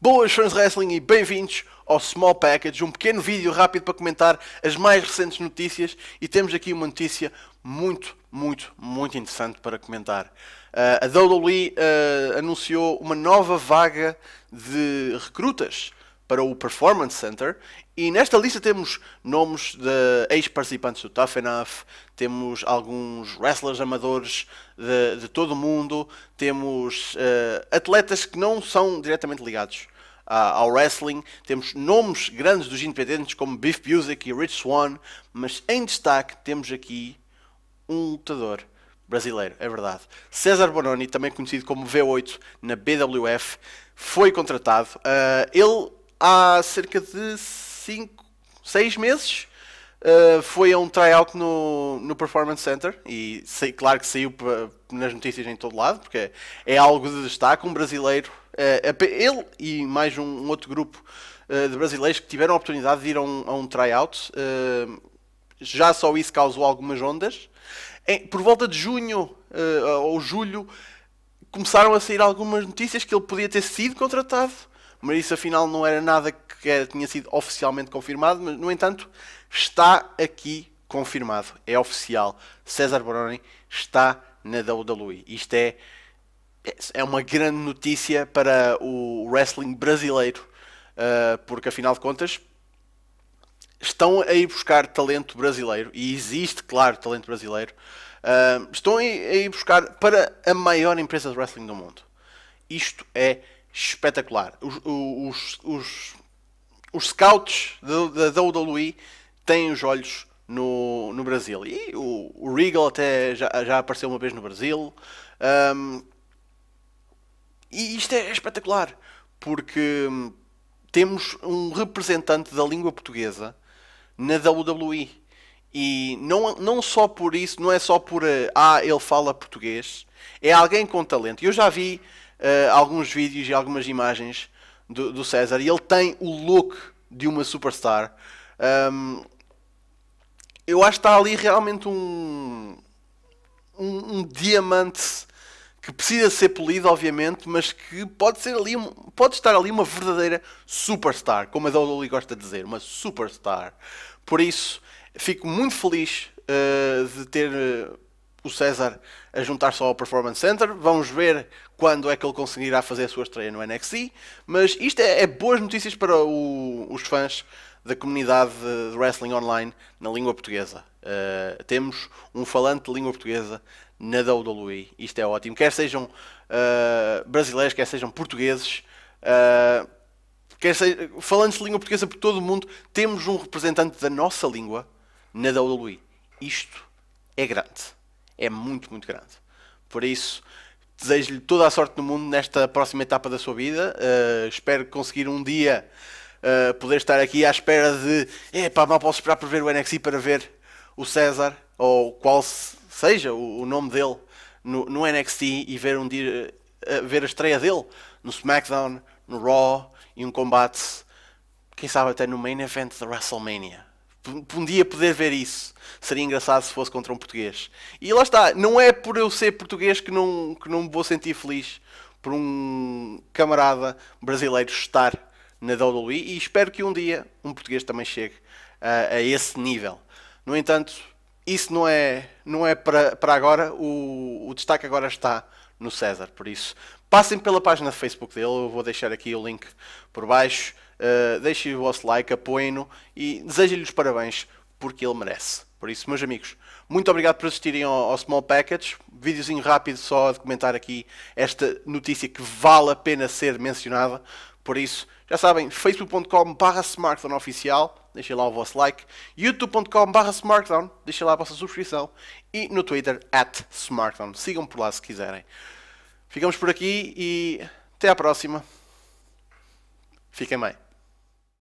Boas fãs de wrestling e bem-vindos ao Small Package, um pequeno vídeo rápido para comentar as mais recentes notícias e temos aqui uma notícia muito, muito, muito interessante para comentar. Uh, a WWE uh, ah, anunciou uma nova vaga de recrutas para o Performance Center. E nesta lista temos nomes de ex-participantes do Tough Enough, temos alguns wrestlers amadores de, de todo o mundo, temos uh, atletas que não são diretamente ligados ao wrestling. Temos nomes grandes dos independentes como Beef Music e Rich Swan, mas em destaque temos aqui um lutador brasileiro, é verdade. César Bononi, também conhecido como V8 na BWF, foi contratado. Uh, ele há cerca de 5, 6 meses. Uh, foi a um tryout no, no Performance Center e sei, claro que saiu nas notícias em todo lado, porque é, algo de destaque. Um brasileiro, uh, ele e mais um, um outro grupo uh, de brasileiros que tiveram a oportunidade de ir a um, a um tryout, já só isso causou algumas ondas. Em, por volta de junho ou julho, começaram a sair algumas notícias que ele podia ter sido contratado mas isso afinal não era nada que tinha sido oficialmente confirmado, mas no entanto está aqui confirmado, é oficial. César Baroni está na WWE. Isto é, é uma grande notícia para o wrestling brasileiro, eh, porque afinal de contas estão a ir buscar talento brasileiro e existe, claro, talento brasileiro. Eh, estão a ir buscar para a maior empresa de wrestling do mundo. Isto é espetacular. Os, os, os, os scouts da WWE têm os olhos no, no Brasil. E o, o Regal até já, já apareceu uma vez no Brasil. Um, e isto é, é espetacular, porque hum, temos um representante da língua portuguesa na WWE. E não, não só por isso, não é só por ah, ele fala português, é alguém com talento. Eu já vi uh, alguns vídeos e algumas imagens do, do, César e ele tem o look de uma superstar. Um, eu acho que está ali realmente um, um, um, diamante que precisa ser polido, obviamente, mas que pode ser ali, pode estar ali uma verdadeira superstar, como a Dolly gosta de dizer, uma superstar. Por isso, fico muito feliz uh, de ter eh, o César a juntar-se ao Performance Center. Vamos ver quando é que ele conseguirá fazer a sua estreia no NXT. Mas isto é, é boas notícias para o, os fãs da comunidade de wrestling online na língua portuguesa. Uh, temos um falante de língua portuguesa na WWE. Isto é ótimo. Quer sejam uh, brasileiros, quer sejam portugueses, uh, quer se... falantes de língua portuguesa por todo o mundo, temos um representante da nossa língua na WWE. Isto é grande é muito, muito grande. Por isso, desejo-lhe toda a sorte do mundo nesta próxima etapa da sua vida. Uh, espero conseguir um dia uh, poder estar aqui à espera de. Epá, mal posso esperar para ver o NXT para ver o César, ou qual seja o, o nome dele, no, no, NXT e ver um dia. Uh, ver a estreia dele no SmackDown, no Raw e um combate, quem sabe até no main event da WrestleMania um dia poder ver isso. Seria engraçado se fosse contra um português. E lá está, não é por eu ser português que não, que não me vou sentir feliz por um camarada brasileiro estar na WWE e espero que um dia um português também chegue a, a esse nível. No entanto, isso não é, não é para, para agora, o, o destaque agora está no César, por isso passem pela página do Facebook dele, eu vou deixar aqui o link por baixo. Eh, deixem o vosso like, apoiem-no e desejem-lhe os parabéns porque ele merece. Por isso, meus amigos, muito obrigado por assistirem ao, ao Small Package. Videozinho rápido só a comentar aqui esta notícia que vale a pena ser mencionada. Por isso, já sabem, facebook.com barra oficial, deixem lá o vosso like, youtube.com barra smartphone, deixem lá a vossa subscrição e no Twitter, smartphone. Sigam por lá se quiserem. Ficamos por aqui e até à próxima. Fiquem bem.